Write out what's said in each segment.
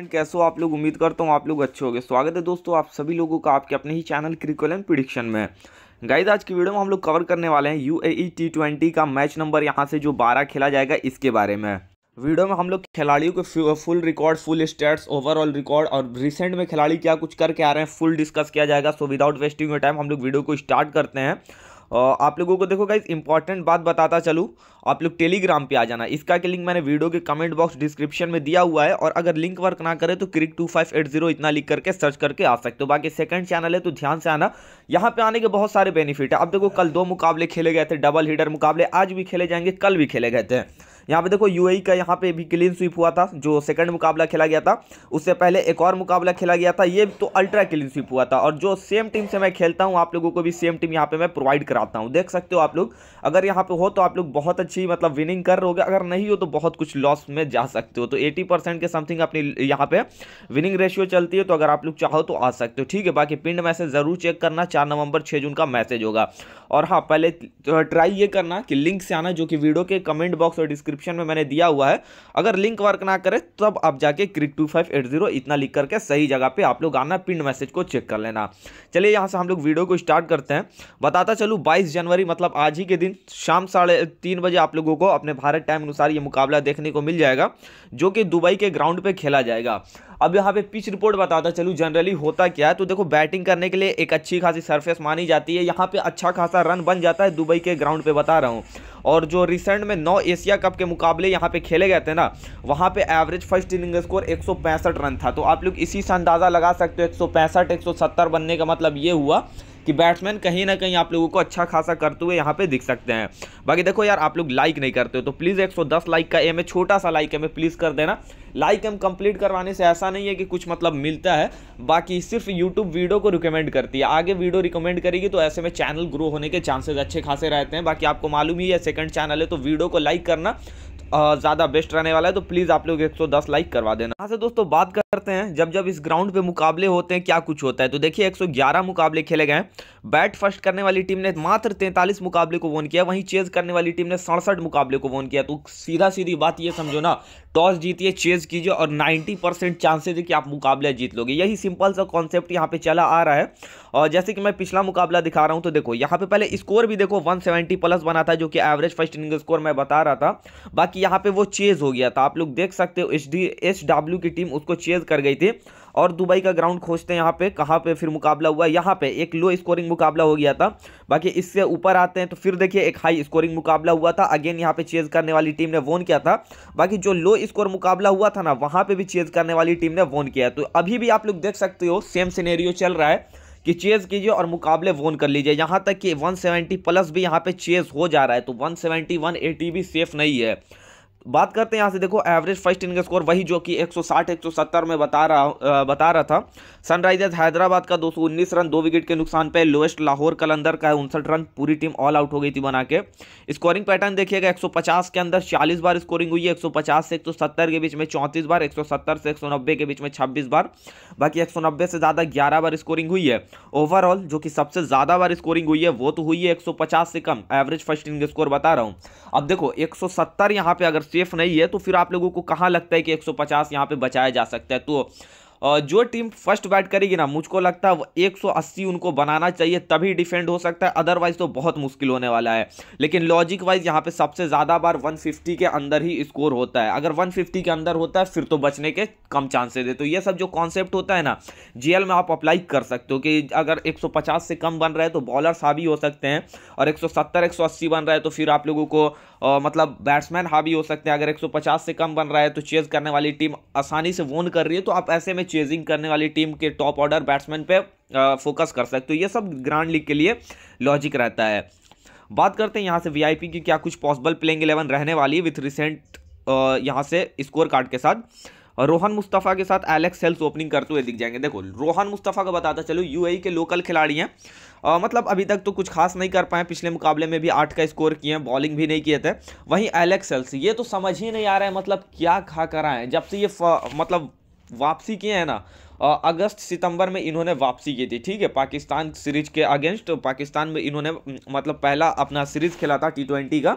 friend कैसे हो आप लोग उम्मीद करता हूँ आप लोग अच्छे होंगे स्वागत है दोस्तों आप सभी लोगों का आपके अपने ही चैनल क्रिकल एंड प्रिडिक्शन में गाइज आज की वीडियो में हम लोग कवर करने वाले हैं यू ए ट्वेंटी का मैच नंबर यहाँ से जो बारह खेला जाएगा इसके बारे में वीडियो में हम लोग खिलाड़ियों के full record full stats overall record और रिसेंट में खिलाड़ी क्या कुछ करके आ रहे हैं फुल डिस्कस किया जाएगा सो विदाउट वेस्टिंग टाइम हम लोग वीडियो को स्टार्ट करते हैं आप लोगों को देखो गाइज इंपॉर्टेंट बात बताता चलूँ आप लोग टेलीग्राम पे आ जाना इसका के लिंक मैंने वीडियो के कमेंट बॉक्स डिस्क्रिप्शन में दिया हुआ है और अगर लिंक वर्क ना करे तो cric two five eight zero इतना लिख करके सर्च करके आ सकते हो बाकी सेकंड चैनल है तो ध्यान से आना यहाँ पे आने के बहुत सारे बेनिफिट है अब देखो कल दो मुकाबले खेले गए थे डबल हीडर मुकाबले आज भी खेले जाएंगे कल भी खेले गए थे यहाँ पे देखो यूएई e का यहाँ पे भी क्लीन स्वीप हुआ था जो सेकंड मुकाबला खेला गया था उससे पहले एक और मुकाबला खेला गया था ये तो अल्ट्रा क्लीन स्वीप हुआ था और जो सेम टीम से मैं खेलता हूँ आप लोगों को भी सेम टीम यहाँ पे मैं प्रोवाइड कराता हूँ देख सकते हो आप लोग अगर यहाँ पे हो तो आप लोग बहुत अच्छी मतलब विनिंग कर रहे अगर नहीं हो तो बहुत कुछ लॉस में जा सकते हो तो एटी के समथिंग अपनी यहाँ पे विनिंग रेशियो चलती है तो अगर आप लोग चाहो तो आ सकते हो ठीक है बाकी पिंड मैसेज ज़रूर चेक करना चार नवंबर छः जून का मैसेज होगा और हाँ पहले ट्राई तो ये करना कि लिंक से आना जो कि वीडियो के कमेंट बॉक्स और डिस्क्रिप्शन डिस्क्रिप्शन में मैंने दिया हुआ है अगर लिंक वर्क ना करे तब आप जाके cric two five eight zero इतना लिख करके सही जगह पर आप लोग आना पिन मैसेज को चेक कर लेना चलिए यहाँ से हम लोग वीडियो को स्टार्ट करते हैं बताता चलूँ बाईस जनवरी मतलब आज ही के दिन शाम साढ़े तीन बजे आप लोगों को अपने भारत टाइम अनुसार ये मुकाबला देखने को मिल जाएगा जो कि दुबई के ग्राउंड पे खेला जाएगा अब यहाँ पे पिच रिपोर्ट बताता चलूँ जनरली होता क्या है तो देखो बैटिंग करने के लिए एक अच्छी खासी सरफेस मानी जाती है यहाँ पे अच्छा खासा रन बन जाता है दुबई के ग्राउंड पे बता रहा हूँ और जो रिसेंट में नौ एशिया कप के मुकाबले यहाँ पे खेले गए थे ना वहाँ पे एवरेज फर्स्ट इनिंग स्कोर एक रन था तो आप लोग इसी से अंदाज़ा लगा सकते हो एक सौ बनने का मतलब ये हुआ कि बैट्समैन कहीं ना कहीं आप लोगों को अच्छा खासा करते हुए यहाँ पे दिख सकते हैं बाकी देखो यार आप लोग लाइक नहीं करते हो तो प्लीज़ 110 लाइक का एम है छोटा सा लाइक एम है प्लीज़ कर देना लाइक एम कंप्लीट करवाने से ऐसा नहीं है कि कुछ मतलब मिलता है बाकी सिर्फ यूट्यूब वीडियो को रिकमेंड करती है आगे वीडियो रिकमेंड करेगी तो ऐसे में चैनल ग्रो होने के चांसेज अच्छे खासे रहते हैं बाकी आपको मालूम ही है सेकंड चैनल है तो वीडियो को लाइक करना ज़्यादा बेस्ट रहने वाला है तो प्लीज़ आप लोग 110 लाइक करवा देना हाँ से दोस्तों बात करते हैं जब जब इस ग्राउंड पे मुकाबले होते हैं क्या कुछ होता है तो देखिए 111 मुकाबले खेले गए बैट फर्स्ट करने वाली टीम ने मात्र तैंतालीस मुकाबले को वोन किया वहीं चेज करने वाली टीम ने सड़सठ मुकाबले को वोन किया तो सीधा सीधी बात ये समझो ना टॉस जीतिए चेज कीजिए और नाइन्टी परसेंट चांसेज है कि आप मुकाबला जीत लोगे यही सिंपल सा कॉन्सेप्ट यहाँ पे चला आ रहा है और जैसे कि मैं पिछला मुकाबला दिखा रहा हूँ तो देखो यहाँ पर पहले स्कोर भी देखो वन प्लस बना था जो कि एवरेज फर्स्ट इनिंग स्कोर मैं बता रहा था बाकी यहाँ पे वो चेज हो गया था आप लोग देख सकते हो एच डी एस डब्ल्यू की टीम उसको चेज कर गई थी और दुबई का ग्राउंड खोजते हैं यहाँ पे कहाँ पे फिर मुकाबला हुआ यहाँ पे एक लो स्कोरिंग मुकाबला हो गया था बाकी इससे ऊपर आते हैं तो फिर देखिए एक हाई स्कोरिंग मुकाबला हुआ था अगेन यहाँ पे चेज करने वाली टीम ने वोन किया था बाकी जो लो स्कोर मुकाबला हुआ था ना वहाँ पे भी चेज करने वाली टीम ने वोन किया तो अभी भी आप लोग देख सकते हो सेम सीनेरियो चल रहा है कि चेज कीजिए और मुकाबले वोन कर लीजिए यहाँ तक कि 170 प्लस भी यहाँ पे चेज हो जा रहा है तो 170 180 भी सेफ नहीं है बात करते हैं यहाँ से देखो एवरेज फर्स्ट इनिंग स्कोर वही जो कि 160 170 में बता रहा बता रहा था सनराइजर्स हैदराबाद का 219 रन दो विकेट के नुकसान पे लोएस्ट लाहौर कलंदर का है उनसठ रन पूरी टीम ऑल आउट हो गई थी बना के स्कोरिंग पैटर्न देखिएगा 150 के अंदर 40 बार स्कोरिंग हुई है 150 से 170 के बीच में चौंतीस बार 170 से 190 के बीच में छब्बीस बार बाकी 190 से ज़्यादा ग्यारह बार स्कोरिंग हुई है ओवरऑल जो कि सबसे ज़्यादा बार स्कोरिंग हुई है वो तो हुई है एक से कम एवरेज फर्स्ट इनिंग स्कोर बता रहा हूँ अब देखो एक सौ यहाँ पे अगर सेफ नहीं है तो फिर आप लोगों को कहाँ लगता है कि 150 यहाँ पे बचाया जा सकता है तो जो टीम फर्स्ट बैट करेगी ना मुझको लगता है वो 180 उनको बनाना चाहिए तभी डिफेंड हो सकता है अदरवाइज तो बहुत मुश्किल होने वाला है लेकिन लॉजिक वाइज यहाँ पे सबसे ज़्यादा बार 150 के अंदर ही स्कोर होता है अगर 150 के अंदर होता है फिर तो बचने के कम चांसेस है तो ये सब जो कॉन्सेप्ट होता है ना जी में आप अप्लाई कर सकते हो कि अगर एक से कम बन रहा है तो बॉलर साबी हो सकते हैं और एक सौ बन रहा है तो फिर आप लोगों को और मतलब बैट्समैन हावी हो सकते हैं अगर 150 से कम बन रहा है तो चेज करने वाली टीम आसानी से वोन कर रही है तो आप ऐसे में चेजिंग करने वाली टीम के टॉप ऑर्डर बैट्समैन पे फोकस कर सकते हो ये सब ग्रांड लीग के लिए लॉजिक रहता है बात करते हैं यहाँ से वी की क्या कुछ पॉसिबल प्लेइंग एलेवन रहने वाली विथ रिसेंट यहाँ से स्कोर कार्ड के साथ और रोहन मुस्तफ़ा के साथ एलेक्स हेल्स ओपनिंग करते हुए दिख जाएंगे देखो रोहन मुस्तफ़ा का बताता चलो यू e के लोकल खिलाड़ी हैं मतलब अभी तक तो कुछ खास नहीं कर पाए पिछले मुकाबले में भी आठ का स्कोर किए हैं बॉलिंग भी नहीं किए थे वहीं एलेक्स हेल्स ये तो समझ ही नहीं आ रहा है मतलब क्या खा कर आए जब से ये मतलब वापसी किए हैं ना अगस्त सितंबर में इन्होंने वापसी की थी ठीक है पाकिस्तान सीरीज के अगेंस्ट पाकिस्तान में इन्होंने मतलब पहला अपना सीरीज खेला था टी ट्वेंटी का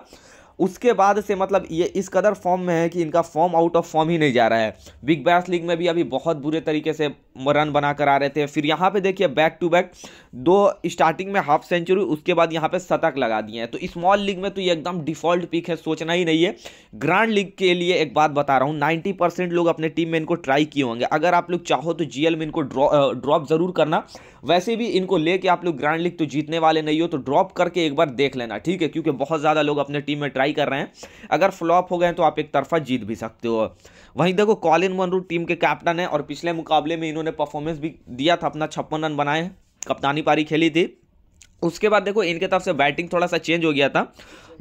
उसके बाद से मतलब ये इस कदर फॉर्म में है कि इनका फॉर्म आउट ऑफ फॉर्म ही नहीं जा रहा है बिग बैस लीग में भी अभी बहुत बुरे तरीके से रन बनाकर आ रहे थे फिर यहाँ पे देखिए बैक टू बैक दो स्टार्टिंग में हाफ सेंचुरी उसके बाद यहाँ पे शतक लगा दिए हैं तो स्मॉल लीग में तो ये एकदम डिफॉल्ट पिक है सोचना ही नहीं है ग्रांड लीग के लिए एक बात बता रहा हूँ नाइन्टी परसेंट लोग अपने टीम में इनको ट्राई किए होंगे अगर आप लोग चाहो तो जीएल में इनको ड्रॉप ज़रूर करना वैसे भी इनको लेके आप लोग ग्रांड लीग तो जीतने वाले नहीं हो तो ड्रॉप करके एक बार देख लेना ठीक है क्योंकि बहुत ज़्यादा लोग अपने टीम में ट्राई कर रहे हैं अगर फ्लॉप हो गए तो आप एक तरफा जीत भी सकते हो वहीं देखो कॉलिन मनरू टीम के कैप्टन है और पिछले मुकाबले में इन्होंने उन्होंने परफॉर्मेंस भी दिया था अपना छप्पन रन बनाए कप्तानी पारी खेली थी उसके बाद देखो इनके तरफ से बैटिंग थोड़ा सा चेंज हो गया था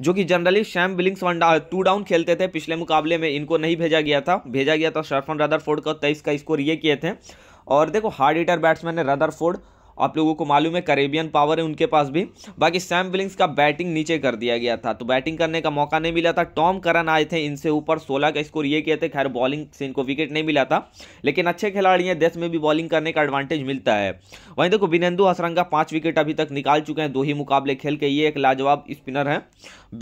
जो कि generally Sam Billings one down, two down खेलते थे पिछले मुकाबले में इनको नहीं भेजा गया था भेजा गया था शर्फन फोर्ड का तेईस का स्कोर ये किए थे और देखो हार्ड हिटर बैट्समैन है फोर्ड आप लोगों को मालूम है करेबियन पावर है उनके पास भी बाकी सैम विलिंग्स का बैटिंग नीचे कर दिया गया था तो बैटिंग करने का मौका नहीं मिला था टॉम करन आए थे इनसे ऊपर सोलह का स्कोर ये किए थे खैर बॉलिंग से इनको विकेट नहीं मिला था लेकिन अच्छे खिलाड़ी हैं देश में भी बॉलिंग करने का एडवांटेज मिलता है वहीं देखो बिनेंदु हसरंगा पाँच विकेट अभी तक निकाल चुके हैं दो ही मुकाबले खेल के ये एक लाजवाब स्पिनर हैं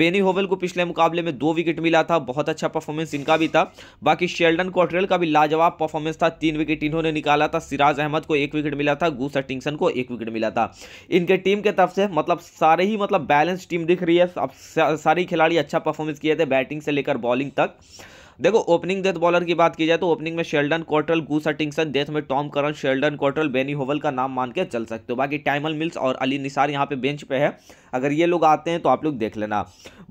बेनी होवल को पिछले मुकाबले में दो विकेट मिला था बहुत अच्छा परफॉर्मेंस इनका भी था बाकी शेल्डन कॉट्रेल का भी लाजवाब परफॉर्मेंस था तीन विकेट इन्होंने निकाला था सिराज अहमद को एक विकेट मिला था गूस टिंगसन को एक विकेट मिला था इनके टीम के तरफ से मतलब सारे ही मतलब बैलेंस टीम दिख रही है अब सारे खिलाड़ी अच्छा परफॉर्मेंस किए थे बैटिंग से लेकर बॉलिंग तक देखो ओपनिंग डेथ बॉलर की बात की जाए तो ओपनिंग में Sheldon Cottrell Gus Atkinson death Tom Curran Sheldon Cottrell Benny Howell का नाम मान के चल सकते हो बाकी टाइमल मिल्स और अली निसार यहाँ पे बेंच पे है अगर ये लोग आते हैं तो आप लोग देख लेना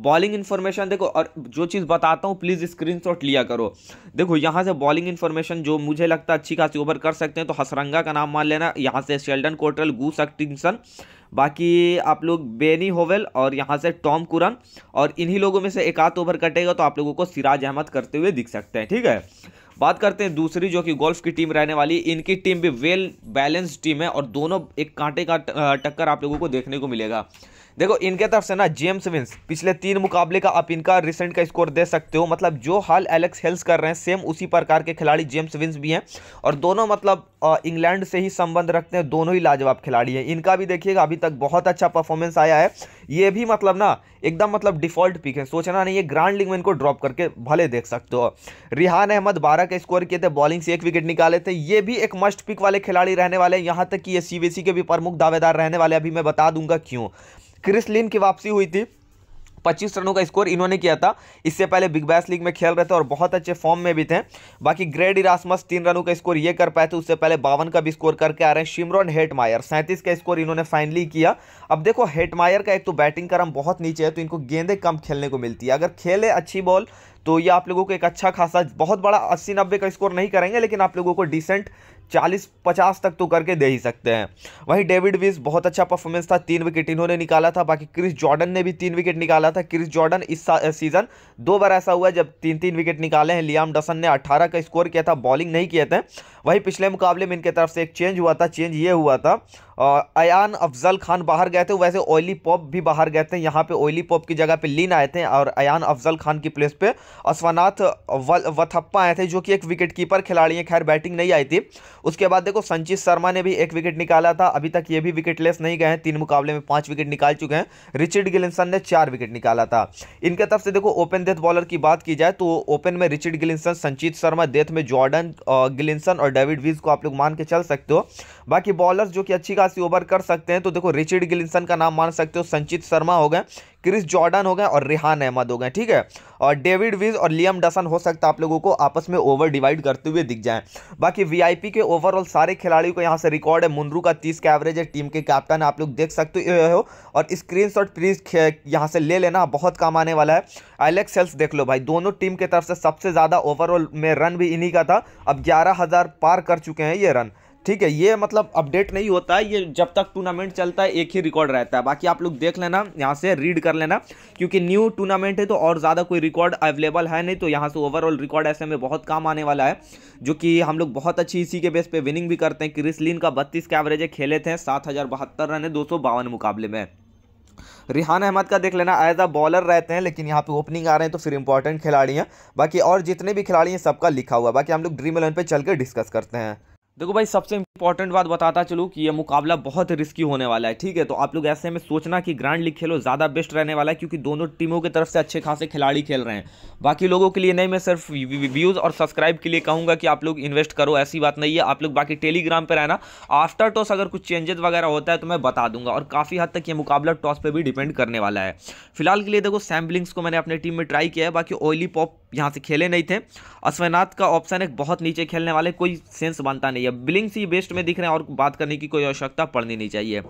बॉलिंग इन्फॉर्मेशन देखो और जो चीज़ बताता हूँ प्लीज़ स्क्रीन लिया करो देखो यहाँ से बॉलिंग इन्फॉर्मेशन जो मुझे लगता है अच्छी खासी ओवर कर सकते हैं तो हसरंगा का नाम मान लेना यहाँ से शेल्डन कोटरल गूस बाकी आप लोग बेनी होवेल और यहाँ से टॉम कुरन और इन्हीं लोगों में से एक आध ओवर तो कटेगा तो आप लोगों को सिराज अहमद करते हुए दिख सकते हैं ठीक है बात करते हैं दूसरी जो कि गोल्फ की टीम रहने वाली इनकी टीम भी वेल बैलेंस्ड टीम है और दोनों एक कांटे का टक्कर आप लोगों को देखने को मिलेगा देखो इनके तरफ से ना जेम्स विंस पिछले तीन मुकाबले का आप इनका रिसेंट का स्कोर दे सकते हो मतलब जो हाल एलेक्स हेल्स कर रहे हैं सेम उसी प्रकार के खिलाड़ी जेम्स विंस भी हैं और दोनों मतलब इंग्लैंड से ही संबंध रखते हैं दोनों ही लाजवाब खिलाड़ी हैं इनका भी देखिएगा अभी तक बहुत अच्छा परफॉर्मेंस आया है ये भी मतलब ना एकदम मतलब डिफॉल्ट पिक है सोचना नहीं ये ग्रांड लिंग में इनको ड्रॉप करके भले देख सकते हो रिहान अहमद बारह के स्कोर किए थे बॉलिंग से एक विकेट निकाले थे ये भी एक मस्ट पिक वाले खिलाड़ी रहने वाले हैं यहाँ तक कि ये सी के भी प्रमुख दावेदार रहने वाले अभी मैं बता दूंगा क्यों क्रिस लिन की वापसी हुई थी 25 रनों का स्कोर इन्होंने किया था इससे पहले बिग बैस लीग में खेल रहे थे और बहुत अच्छे फॉर्म में भी थे बाकी ग्रेड इरासमस तीन रनों का स्कोर ये कर पाए थे उससे पहले बावन का भी स्कोर करके आ रहे हैं शिमरॉन हेटमायर सैंतीस का स्कोर इन्होंने फाइनली किया अब देखो हेटमायर का एक तो बैटिंग क्रम बहुत नीचे है तो इनको गेंदे कम खेलने को मिलती है अगर खेले अच्छी बॉल तो ये आप लोगों को एक अच्छा खासा बहुत बड़ा अस्सी नब्बे का स्कोर नहीं करेंगे लेकिन आप लोगों को डिसेंट चालीस पचास तक तो करके दे ही सकते हैं वहीं डेविड विज बहुत अच्छा परफॉर्मेंस था तीन विकेट इन्होंने निकाला था बाकी क्रिस जॉर्डन ने भी तीन विकेट निकाला था क्रिस जॉर्डन इस सीज़न दो बार ऐसा हुआ जब तीन तीन विकेट निकाले हैं लियाम डसन ने अट्ठारह का स्कोर किया था बॉलिंग नहीं किए थे वहीं पिछले मुकाबले में इनके तरफ से एक चेंज हुआ था चेंज ये हुआ था अयान अफजल खान बाहर गए थे वैसे ओयली पॉप भी बाहर गए थे यहाँ पे ओयली पॉप की जगह पे लीन आए थे और अयान अफजल खान की प्लेस पे अश्वनाथ वथप्पा आए थे जो कि एक विकेट कीपर खिलाड़ी हैं खैर बैटिंग नहीं आई थी उसके बाद देखो संचित शर्मा ने भी एक विकेट निकाला था अभी तक ये भी विकेटलेस नहीं गए हैं तीन मुकाबले में पाँच विकेट निकाल चुके हैं रिचर्ड गिलिंसन ने चार विकेट निकाला था इनके तरफ से देखो ओपन डेथ बॉलर की बात की जाए तो ओपन में Richard Gleeson Sanchit Sharma death में जॉर्डन गिलिंसन और डेविड वीज को आप लोग मान के चल सकते हो बाकी बॉलर जो कि अच्छी से ओवर कर सकते हैं तो देखो रिचर्ड गिलिंसन का नाम मान सकते हो संचित शर्मा हो गए क्रिस जॉर्डन हो गए और रिहान अहमद हो गए ठीक है और डेविड विज और लियम डसन हो सकता है आप लोगों को आपस में ओवर डिवाइड करते हुए दिख जाएं बाकी वीआईपी के ओवरऑल सारे खिलाड़ियों को यहाँ से रिकॉर्ड है मुनरू का तीस का एवरेज है टीम के कैप्टन आप लोग देख सकते हो और स्क्रीन शॉट प्लीज यहाँ से ले लेना बहुत काम आने वाला है एलेक्स सेल्स देख लो भाई दोनों टीम की तरफ से सबसे ज़्यादा ओवरऑल में रन भी इन्हीं का था अब ग्यारह पार कर चुके हैं ये रन ठीक है ये मतलब अपडेट नहीं होता है ये जब तक टूर्नामेंट चलता है एक ही रिकॉर्ड रहता है बाकी आप लोग देख लेना यहाँ से रीड कर लेना क्योंकि न्यू टूर्नामेंट है तो और ज़्यादा कोई रिकॉर्ड अवेलेबल है नहीं तो यहाँ से ओवरऑल रिकॉर्ड ऐसे में बहुत काम आने वाला है जो कि हम लोग बहुत अच्छी इसी के बेस पर विनिंग भी करते हैं क्रिसलिन का बत्तीस का एवरेज खेले थे सात रन है दो मुकाबले में रिहान अहमद का देख लेना एज अ बॉलर रहते हैं लेकिन यहाँ पे ओपनिंग आ रहे हैं तो फिर इंपॉर्टेंट खिलाड़ी हैं बाकी और जितने भी खिलाड़ी हैं सबका लिखा हुआ है बाकी हम लोग ड्रीम इलेवन पे चल के डिस्कस करते हैं देखो भाई सबसे इंपॉर्टेंट बात बताता चलूँ कि ये मुकाबला बहुत रिस्की होने वाला है ठीक है तो आप लोग ऐसे में सोचना कि ग्रैंड लीग खेलो ज़्यादा बेस्ट रहने वाला है क्योंकि दोनों टीमों की तरफ से अच्छे खासे खिलाड़ी खेल रहे हैं बाकी लोगों के लिए नहीं मैं सिर्फ व्यूज़ और सब्सक्राइब के लिए कहूँगा कि आप लोग इन्वेस्ट करो ऐसी बात नहीं है आप लोग बाकी टेलीग्राम पर रहना आफ्टर टॉस अगर कुछ चेंजेस वगैरह होता है तो मैं बता दूंगा और काफ़ी हद तक ये मुकाबला टॉस पर भी डिपेंड करने वाला है फिलहाल के लिए देखो सैम्बलिंग्स को मैंने अपने टीम में ट्राई किया है बाकी ऑयली पॉप यहाँ से खेले नहीं थे अश्वनाथ का ऑप्शन एक बहुत नीचे खेलने वाले कोई सेंस बनता नहीं है बिलिंग्स ही बेस्ट में दिख रहे हैं और बात करने की कोई आवश्यकता पड़नी नहीं चाहिए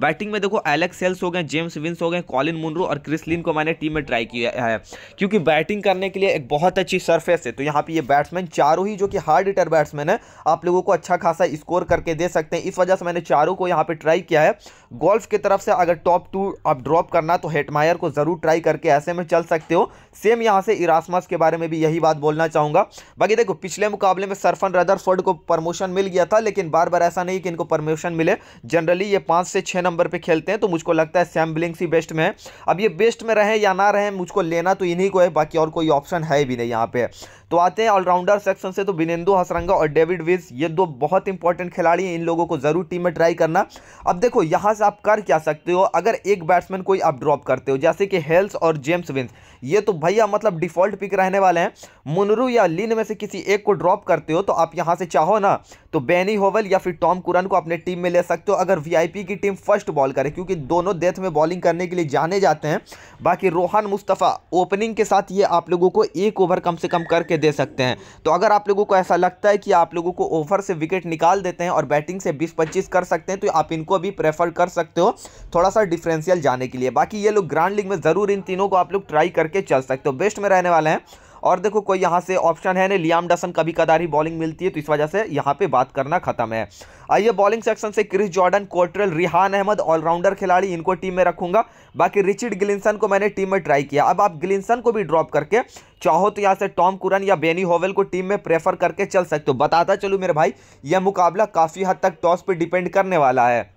बैटिंग में देखो एलेक्स सेल्स हो गए जेम्स विंस हो गए कॉलिन मुनरू और क्रिसलिन को मैंने टीम में ट्राई किया है क्योंकि बैटिंग करने के लिए एक बहुत अच्छी सरफेस है तो यहाँ पर ये बैट्समैन चारों ही जो कि हार्ड हिटर बैट्समैन है आप लोगों को अच्छा खासा स्कोर करके दे सकते हैं इस वजह से मैंने चारों को यहाँ पर ट्राई किया है गोल्फ की तरफ से अगर टॉप टू आप ड्रॉप करना तो हेटमायर को ज़रूर ट्राई करके ऐसे में चल सकते हो सेम यहाँ से इरासमस के बारे में भी यही बात बोलना चाहूँगा बाकी देखो पिछले मुकाबले में सरफन रदरफोर्ड को प्रमोशन मिल गया था लेकिन बार बार ऐसा नहीं कि इनको प्रमोशन मिले जनरली ये पाँच से छः नंबर पर खेलते हैं तो मुझको लगता है सैम बिलिंग्स ही बेस्ट में है अब ये बेस्ट में रहें या ना रहें मुझको लेना तो इन्हीं को है बाकी और कोई ऑप्शन है भी नहीं यहाँ पे तो आते हैं ऑलराउंडर सेक्शन से तो बिनेंदु हसरंगा और डेविड विज ये दो बहुत इंपॉर्टेंट खिलाड़ी हैं इन लोगों को ज़रूर टीम में ट्राई करना अब देखो यहाँ से आप कर क्या सकते हो अगर एक बैट्समैन कोई आप ड्रॉप करते हो जैसे कि हेल्स और जेम्स विंस ये तो भैया मतलब डिफॉल्ट पिक रहने रहने वाले हैं मुनरू या लिन में से किसी एक को ड्रॉप करते हो तो आप यहाँ से चाहो ना तो बेनी होवल या फिर टॉम कुरन को अपने टीम में ले सकते हो अगर वीआईपी की टीम फर्स्ट बॉल करे क्योंकि दोनों डेथ में बॉलिंग करने के लिए जाने जाते हैं बाकी रोहन मुस्तफ़ा ओपनिंग के साथ ये आप लोगों को एक ओवर कम से कम करके दे सकते हैं तो अगर आप लोगों को ऐसा लगता है कि आप लोगों को ओवर से विकेट निकाल देते हैं और बैटिंग से बीस पच्चीस कर सकते हैं तो आप इनको भी प्रेफर कर सकते हो थोड़ा सा डिफ्रेंशियल जाने के लिए बाकी ये लोग ग्रांड लीग में ज़रूर इन तीनों को आप लोग ट्राई करके चल सकते हो बेस्ट में रहने वाले हैं और देखो कोई यहाँ से ऑप्शन है नहीं लियाम डसन कभी कदार ही बॉलिंग मिलती है तो इस वजह से यहाँ पे बात करना खत्म है आइए बॉलिंग सेक्शन से Chris Jordan Cottrell Rehan Ahmed allrounder खिलाड़ी इनको टीम में रखूंगा बाकी रिचिड गिलिंसन को मैंने टीम में ट्राई किया अब आप गिलिंसन को भी ड्रॉप करके चाहो तो यहाँ से टॉम कुरन या बेनी होवेल को टीम में प्रेफर करके चल सकते हो बताता चलो मेरे भाई यह मुकाबला काफ़ी हद तक टॉस पर डिपेंड करने वाला है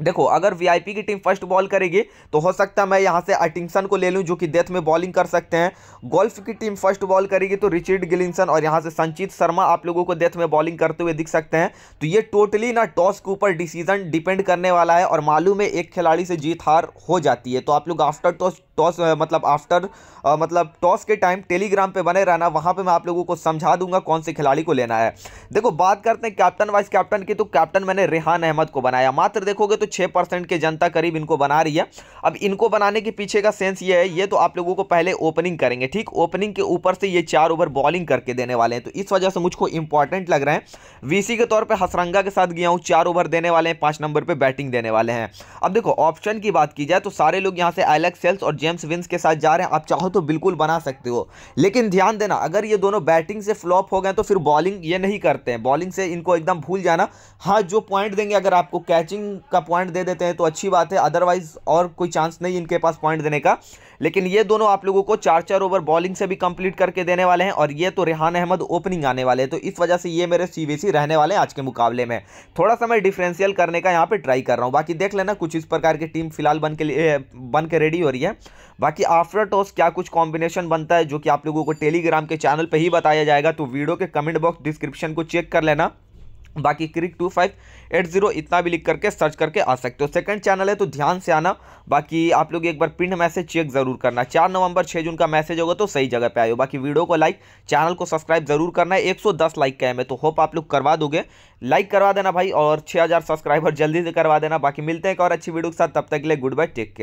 देखो अगर वीआईपी की टीम फर्स्ट बॉल करेगी तो हो सकता है मैं यहाँ से अटिंगसन को ले लूँ जो कि डेथ में बॉलिंग कर सकते हैं गोल्फ की टीम फर्स्ट बॉल करेगी तो रिचर्ड गिलिंसन और यहाँ से संचित शर्मा आप लोगों को डेथ में बॉलिंग करते हुए दिख सकते हैं तो ये टोटली ना टॉस के ऊपर डिसीजन डिपेंड करने वाला है और मालूम है एक खिलाड़ी से जीत हार हो जाती है तो आप लोग आफ्टर टॉस टॉस मतलब आफ्टर मतलब टॉस के टाइम टेलीग्राम पे बने रहना वहाँ पे मैं आप लोगों को समझा दूंगा कौन से खिलाड़ी को लेना है देखो बात करते हैं कैप्टन वाइस कैप्टन की तो कैप्टन मैंने रेहान अहमद को बनाया मात्र देखोगे तो तो छः परसेंट के जनता करीब इनको बना रही है अब इनको बनाने के पीछे का सेंस ये है ये तो आप लोगों को पहले ओपनिंग करेंगे ठीक ओपनिंग के ऊपर से ये चार ओवर बॉलिंग करके देने वाले हैं तो इस वजह से मुझको इंपॉर्टेंट लग रहा है वीसी के तौर पर हसरंगा के साथ गया हूँ चार ओवर देने वाले हैं पाँच नंबर पर बैटिंग देने वाले हैं अब देखो ऑप्शन की बात की जाए तो सारे लोग यहाँ से एलेक्स सेल्स और जेम्स विंस के साथ जा रहे हैं आप चाहो तो बिल्कुल बना सकते हो लेकिन ध्यान देना अगर ये दोनों बैटिंग से फ्लॉप हो गए तो फिर बॉलिंग ये नहीं करते हैं बॉलिंग से इनको एकदम भूल जाना हाँ जो पॉइंट देंगे अगर आपको कैचिंग का पॉइंट दे देते हैं तो अच्छी बात है अदरवाइज और कोई चांस नहीं इनके पास पॉइंट देने का लेकिन ये दोनों आप लोगों को चार चार ओवर बॉलिंग से भी कंप्लीट करके देने वाले हैं और ये तो रेहान अहमद ओपनिंग आने वाले हैं तो इस वजह से ये मेरे सी रहने वाले हैं आज के मुकाबले में थोड़ा सा मैं डिफ्रेंशियल करने का यहाँ पर ट्राई कर रहा हूँ बाकी देख लेना कुछ इस प्रकार की टीम फिलहाल बन के लिए बन के रेडी हो रही है बाकी आफ्टर टॉस क्या कुछ कॉम्बिनेशन बनता है जो कि आप लोगों को टेलीग्राम के चैनल पर ही बताया जाएगा तो वीडियो के कमेंट बॉक्स डिस्क्रिप्शन को चेक कर लेना बाकी cric two five eight zero इतना भी लिख करके सर्च करके आ सकते हो सेकंड चैनल है तो ध्यान से आना बाकी आप लोग एक बार पिन मैसेज चेक जरूर करना चार नवंबर छः जून का मैसेज होगा तो सही जगह पे आए हो बाकी वीडियो को लाइक चैनल को सब्सक्राइब जरूर करना है 110 लाइक का है मैं तो होप आप लोग करवा दोगे लाइक करवा देना भाई और छः सब्सक्राइबर जल्दी से करवा देना बाकी मिलते हैं एक और अच्छी वीडियो के साथ तब तक के लिए गुड बाय टेक केयर